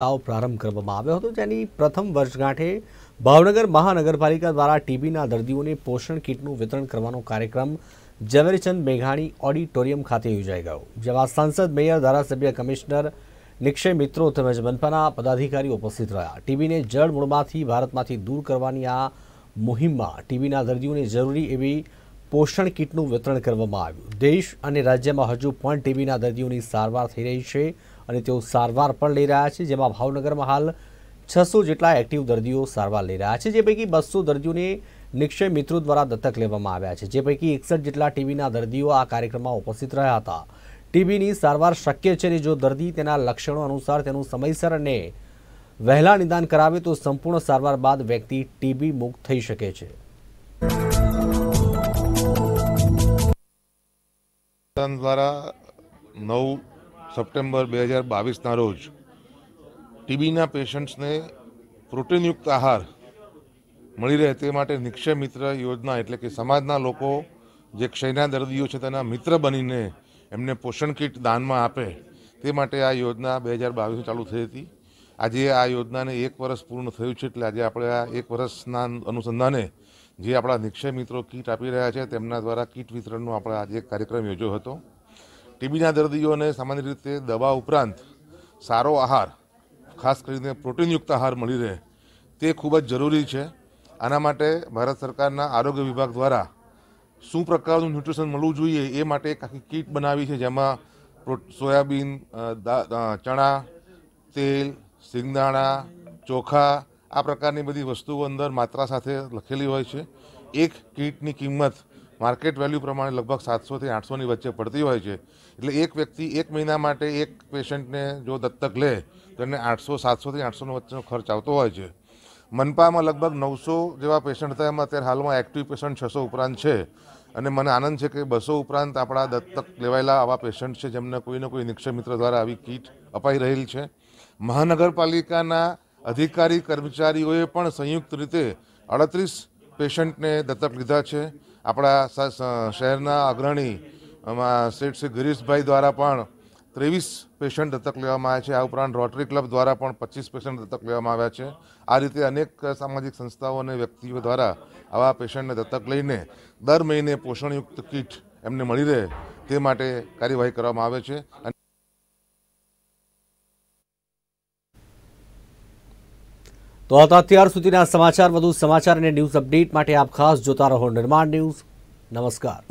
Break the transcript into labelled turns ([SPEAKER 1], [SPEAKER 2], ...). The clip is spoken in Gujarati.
[SPEAKER 1] પ્રારંભ કરવામાં આવ્યો હતો જેની પ્રથમ વર્ષગાંઠે ભાવનગર મહાનગરપાલિકા દ્વારા ટીબીના દર્દીઓને પોષણ કીટનું વિતરણ કરવાનો કાર્યક્રમ ઝવેરચંદ મેઘાણી ઓડિટોરિયમ ખાતે યોજાઈ ગયો જેમાં સાંસદ મેયર ધારાસભ્ય કમિશનર નિક્ષય મિત્રો તેમજ મનપાના પદાધિકારીઓ ઉપસ્થિત રહ્યા ટીબીને મૂળમાંથી ભારતમાંથી દૂર કરવાની આ મુહિમમાં ટીબીના દર્દીઓને જરૂરી એવી પોષણ કીટનું વિતરણ કરવામાં આવ્યું દેશ અને રાજ્યમાં હજુ પણ ટીબીના દર્દીઓની સારવાર થઈ રહી છે અને તેઓ સારવાર પણ લઈ રહ્યા છે જેમાં ભાવનગરમાં હાલ છસો જેટલા એક્ટિવ દર્દીઓ સારવાર લઈ રહ્યા છે જે પૈકી બસો દર્દીઓને નિક્ષય મિત્રો દ્વારા દત્તક લેવામાં આવ્યા છે જે પૈકી એકસઠ જેટલા ટીબીના દર્દીઓ આ કાર્યક્રમમાં ઉપસ્થિત રહ્યા હતા ટીબીની સારવાર શક્ય છે અને જો દર્દી તેના લક્ષણો અનુસાર તેનું સમયસર અને વહેલા નિદાન કરાવે તો સંપૂર્ણ સારવાર બાદ વ્યક્તિ ટીબી મુક્ત થઈ શકે છે
[SPEAKER 2] દ્વારા નવ સપ્ટેમ્બર બે હજાર બાવીસના રોજ ટીબીના પેશન્ટ્સને પ્રોટીનયુક્ત આહાર મળી રહે તે માટે નિક્ષય મિત્ર યોજના એટલે કે સમાજના લોકો જે ક્ષયના દર્દીઓ છે તેના મિત્ર બનીને એમને પોષણ કીટ દાનમાં આપે તે માટે આ યોજના બે હજાર બાવીસમાં ચાલુ થઈ હતી આજે આ યોજનાને એક વર્ષ પૂર્ણ થયું છે એટલે આજે આપણે આ એક વર્ષના અનુસંધાને જે આપણા નિક્ષય મિત્રો કીટ આપી રહ્યા છે તેમના દ્વારા કીટ વિતરણનો આપણે આજે કાર્યક્રમ યોજ્યો હતો ટીબીના દર્દીઓને સામાન્ય રીતે દવા ઉપરાંત સારો આહાર ખાસ કરીને પ્રોટીનયુક્ત આહાર મળી રહે તે ખૂબ જ જરૂરી છે આના માટે ભારત સરકારના આરોગ્ય વિભાગ દ્વારા શું પ્રકારનું ન્યુટ્રિશન મળવું જોઈએ એ માટે એક આખી કીટ બનાવી છે જેમાં સોયાબીન ચણા તેલ સિંગદાણા ચોખા આ પ્રકારની બધી વસ્તુઓ અંદર માત્રા સાથે લખેલી હોય છે એક કીટની કિંમત માર્કેટ વેલ્યુ પ્રમાણે લગભગ સાતસોથી આઠસોની વચ્ચે પડતી હોય છે એટલે એક વ્યક્તિ એક મહિના માટે એક પેશન્ટને જો દત્તક લે તો એને આઠસો સાતસોથી આઠસોનો વચ્ચેનો ખર્ચ આવતો હોય છે મનપામાં લગભગ નવસો જેવા પેશન્ટ હતા એમાં અત્યારે હાલમાં એક્ટિવ પેશન્ટ છસો ઉપરાંત છે અને મને આનંદ છે કે બસો ઉપરાંત આપણા દત્તક લેવાયેલા આવા પેશન્ટ છે જેમને કોઈને કોઈ નિક્ષય મિત્ર દ્વારા આવી કીટ અપાઈ રહેલ છે મહાનગરપાલિકાના અધિકારી કર્મચારીઓએ પણ સંયુક્ત રીતે અડત્રીસ પેશન્ટને દત્તક લીધા છે આપણા શહેરના અગ્રણી શેઠ શ્રી ગિરીશભાઈ દ્વારા પણ ત્રેવીસ પેશન્ટ દત્તક લેવામાં આવ્યા છે આ ઉપરાંત રોટરી ક્લબ દ્વારા પણ પચીસ પેશન્ટ દત્તક લેવામાં આવ્યા છે આ રીતે અનેક સામાજિક સંસ્થાઓ અને વ્યક્તિઓ દ્વારા આવા પેશન્ટને દત્તક લઈને દર મહિને પોષણયુક્ત કીટ એમને મળી રહે તે માટે
[SPEAKER 1] કાર્યવાહી કરવામાં આવે છે અને તો હતા અત્યાર સુધીના સમાચાર વધુ સમાચાર અને ન્યૂઝ અપડેટ માટે આપ ખાસ જોતા રહો નિર્માણ ન્યૂઝ નમસ્કાર